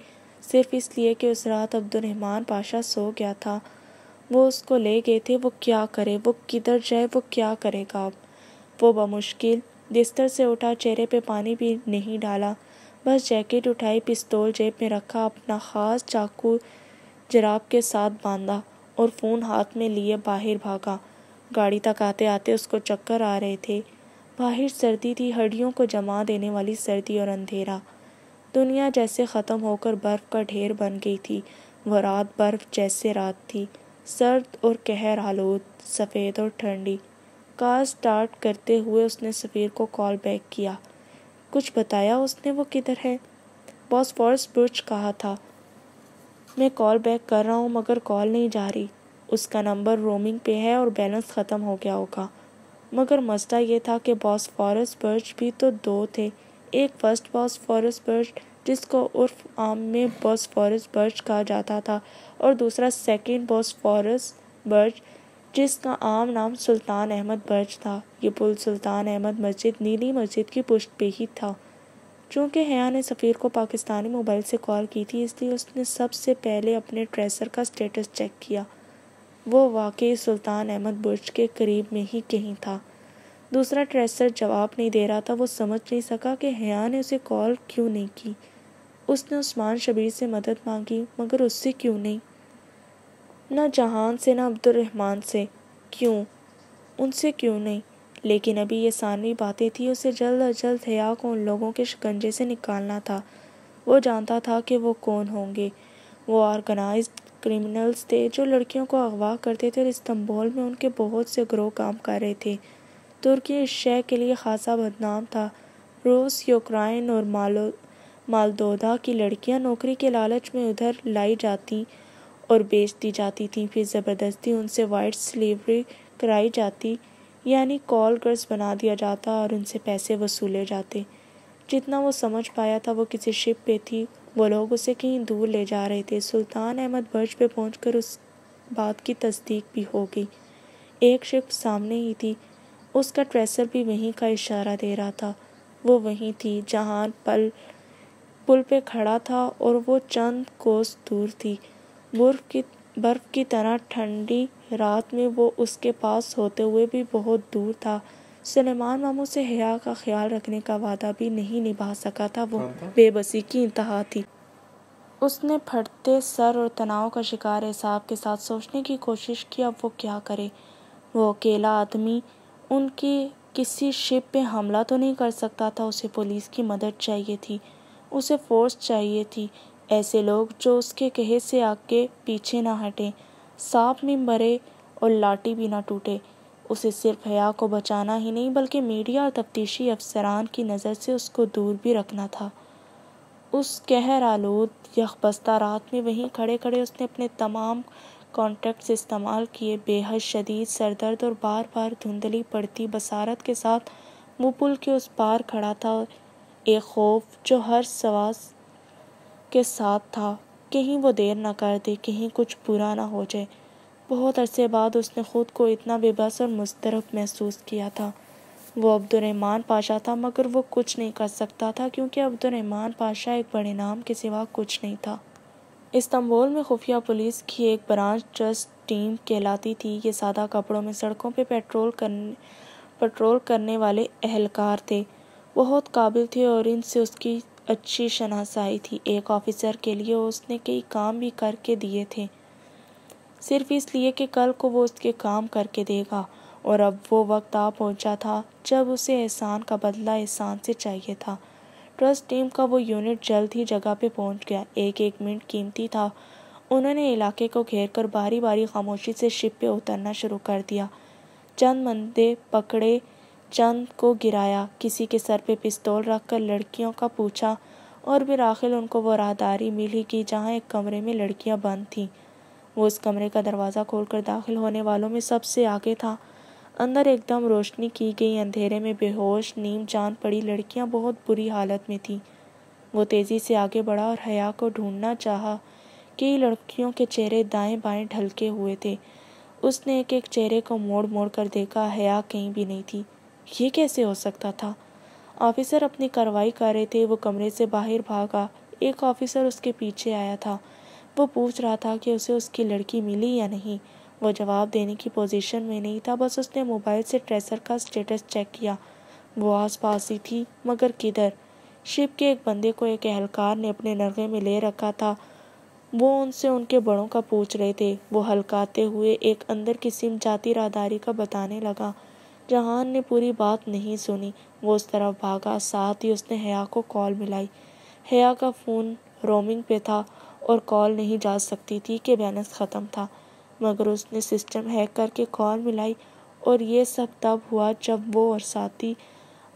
सिर्फ इसलिए कि उस रात अब्दुलरहमान पाशा सो गया था वो उसको ले गए थे वो क्या करे वो किधर जाए वो क्या करेगा अब वो बमुश्किल बिस्तर से उठा चेहरे पे पानी भी नहीं डाला बस जैकेट उठाई पिस्तौल जेब में रखा अपना ख़ास चाकू जराब के साथ बांधा और फ़ोन हाथ में लिए बाहर भागा गाड़ी तक आते आते उसको चक्कर आ रहे थे बाहर सर्दी थी हड्डियों को जमा देने वाली सर्दी और अंधेरा दुनिया जैसे ख़त्म होकर बर्फ़ का ढेर बन गई थी वह रात बर्फ़ जैसे रात थी सर्द और कहर आलूद सफ़ेद और ठंडी कार स्टार्ट करते हुए उसने सफ़ीर को कॉल बैक किया कुछ बताया उसने वो किधर है बॉस फॉर्स ब्रुज कहा था मैं कॉल बैक कर रहा हूँ मगर कॉल नहीं जा रही उसका नंबर रोमिंग पे है और बैलेंस ख़त्म हो गया होगा मगर मसला ये था कि बॉस फॉरेस्ट बर्ज भी तो दो थे एक फर्स्ट बॉस फॉरेस्ट बर्ज जिसको उर्फ आम में फॉरस बर्ज कहा जाता था और दूसरा सेकेंड फॉरस बर्ज जिसका आम नाम सुल्तान अहमद बर्ज था ये पुल सुल्तान अहमद मस्जिद नीली मस्जिद की पुष्ट पे ही था चूँकि हया ने सफ़ीर को पाकिस्तानी मोबाइल से कॉल की थी इसलिए उसने सबसे पहले अपने ट्रेसर का स्टेटस चेक किया वो वाकई सुल्तान अहमद बुर्ज के करीब में ही कहीं था दूसरा ट्रेसर जवाब नहीं दे रहा था वो समझ नहीं सका कि हया ने उसे कॉल क्यों नहीं की उसने उस्मान शबीर से मदद मांगी मगर उससे क्यों नहीं ना जहान से ना अब्दुलरहमान से क्यों उनसे क्यों नहीं लेकिन अभी ये सानवी बातें थी उसे जल्द अज जल्द हया को उन लोगों के शिकंजे से निकालना था वो जानता था कि वो कौन होंगे वो ऑर्गेनाइज क्रिमिनल्स थे जो लड़कियों को अगवा करते थे और इस्तंबोल में उनके बहुत से ग्रोह काम कर रहे थे तुर्की इस शय के लिए खासा बदनाम था रूस यूक्राइन और मालो मालदोदा की लड़कियां नौकरी के लालच में उधर लाई जाती और बेच दी जाती थीं फिर ज़बरदस्ती उनसे वाइट स्लीवरी कराई जाती यानी कॉल गर्ल्स बना दिया जाता और उनसे पैसे वसूले जाते जितना वो समझ पाया था वो किसी शिप पे थी वो लोग उसे कहीं दूर ले जा रहे थे सुल्तान अहमद बर्ज पे पहुँच उस बात की तस्दीक भी हो गई एक शिप सामने ही थी उसका ट्रेसर भी वहीं का इशारा दे रहा था वो वहीं थी जहाँ पल पुल पे खड़ा था और वो चंद कोस दूर थी बर्फ की बर्फ़ की तरह ठंडी रात में वो उसके पास होते हुए भी बहुत दूर था सलेमान मामू से हया का ख्याल रखने का वादा भी नहीं निभा सका था वो बेबसी की इंतहा थी उसने फटते सर और तनाव का शिकार हिसाब के साथ सोचने की कोशिश की अब वो क्या करे वो अकेला आदमी उनकी किसी शिप पे हमला तो नहीं कर सकता था उसे पुलिस की मदद चाहिए थी उसे फोर्स चाहिए थी ऐसे लोग जो उसके कहे से आके पीछे ना हटें सांप में मरे और लाठी भी ना टूटे उसे सिर्फ हया को बचाना ही नहीं बल्कि मीडिया और तफ्तीशी अफसरान की नज़र से उसको दूर भी रखना था उस कहर आलूद यखबस्ता रात में वहीं खड़े खड़े उसने अपने तमाम कॉन्टैक्ट्स इस्तेमाल किए बेहद शदीद सरदर्द और बार बार धुंधली पड़ती बसारत के साथ मुपुल के उस पार खड़ा था और एक खौफ जो हर सवास के साथ था कहीं वो देर ना कर दे कहीं कुछ बुरा ना हो जाए बहुत अरसे बाद उसने ख़ुद को इतना बेबस और मुस्तरब महसूस किया था वो अब्दुलरहमान पाशा था मगर वो कुछ नहीं कर सकता था क्योंकि अब्दुलरहमान पाशा एक बड़े नाम के सिवा कुछ नहीं था इस्तांबुल में खुफिया पुलिस की एक ब्रांच ट्रस्ट टीम कहलाती थी ये सादा कपड़ों में सड़कों पे पेट्रोल करने पेट्रोल करने वाले अहलकार थे बहुत काबिल थे और इनसे उसकी अच्छी शनासाई थी एक ऑफिसर के लिए उसने कई काम भी करके दिए थे सिर्फ इसलिए कि कल को वो उसके काम करके देगा और अब वो वक्त आ पहुंचा था जब उसे एहसान का बदला एहसान से चाहिए था ट्रस्ट टीम का वो यूनिट जल्द ही जगह पे पहुंच गया एक एक मिनट कीमती था उन्होंने इलाके को घेर कर बारी बारी खामोशी से शिप पे उतरना शुरू कर दिया चंद मंदे पकड़े चंद को गिराया किसी के सर पे पिस्तौल रखकर लड़कियों का पूछा और फिर आखिर उनको वो राहदारी मिली कि जहाँ एक कमरे में लड़कियाँ बंद थीं वो उस कमरे का दरवाज़ा खोलकर दाखिल होने वालों में सबसे आगे था अंदर एकदम रोशनी की गई अंधेरे में बेहोश नीम जान पड़ी लड़कियां बहुत बुरी हालत में थीं वो तेज़ी से आगे बढ़ा और हया को ढूंढना चाहा कई लड़कियों के चेहरे दाएं बाएं ढलके हुए थे उसने एक एक चेहरे को मोड़ मोड़ कर देखा हया कहीं भी नहीं थी ये कैसे हो सकता था ऑफिसर अपनी कार्रवाई कर रहे थे वो कमरे से बाहर भागा एक ऑफिसर उसके पीछे आया था वो पूछ रहा था कि उसे उसकी लड़की मिली या नहीं वो जवाब देने की पोजीशन में नहीं था बस उसने मोबाइल से ट्रेसर का स्टेटस चेक किया वो आस पास ही थी मगर किधर शिप के एक बंदे को एक एहलकार ने अपने नरगे में ले रखा था वो उनसे उनके बड़ों का पूछ रहे थे वो हलकाते हुए एक अंदर की सिम जाती राहदारी का बताने लगा जहान ने पूरी बात नहीं सुनी वो उस तरफ भागा साथ ही उसने हया को कॉल मिलाई हया का फ़ोन रोमिंग पे था और कॉल नहीं जा सकती थी कि बैलेंस ख़त्म था मगर उसने सिस्टम हैक करके कॉल मिलाई और ये सब तब हुआ जब वो और साथी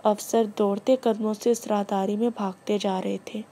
अफसर दौड़ते कदमों से इस राहदारी में भागते जा रहे थे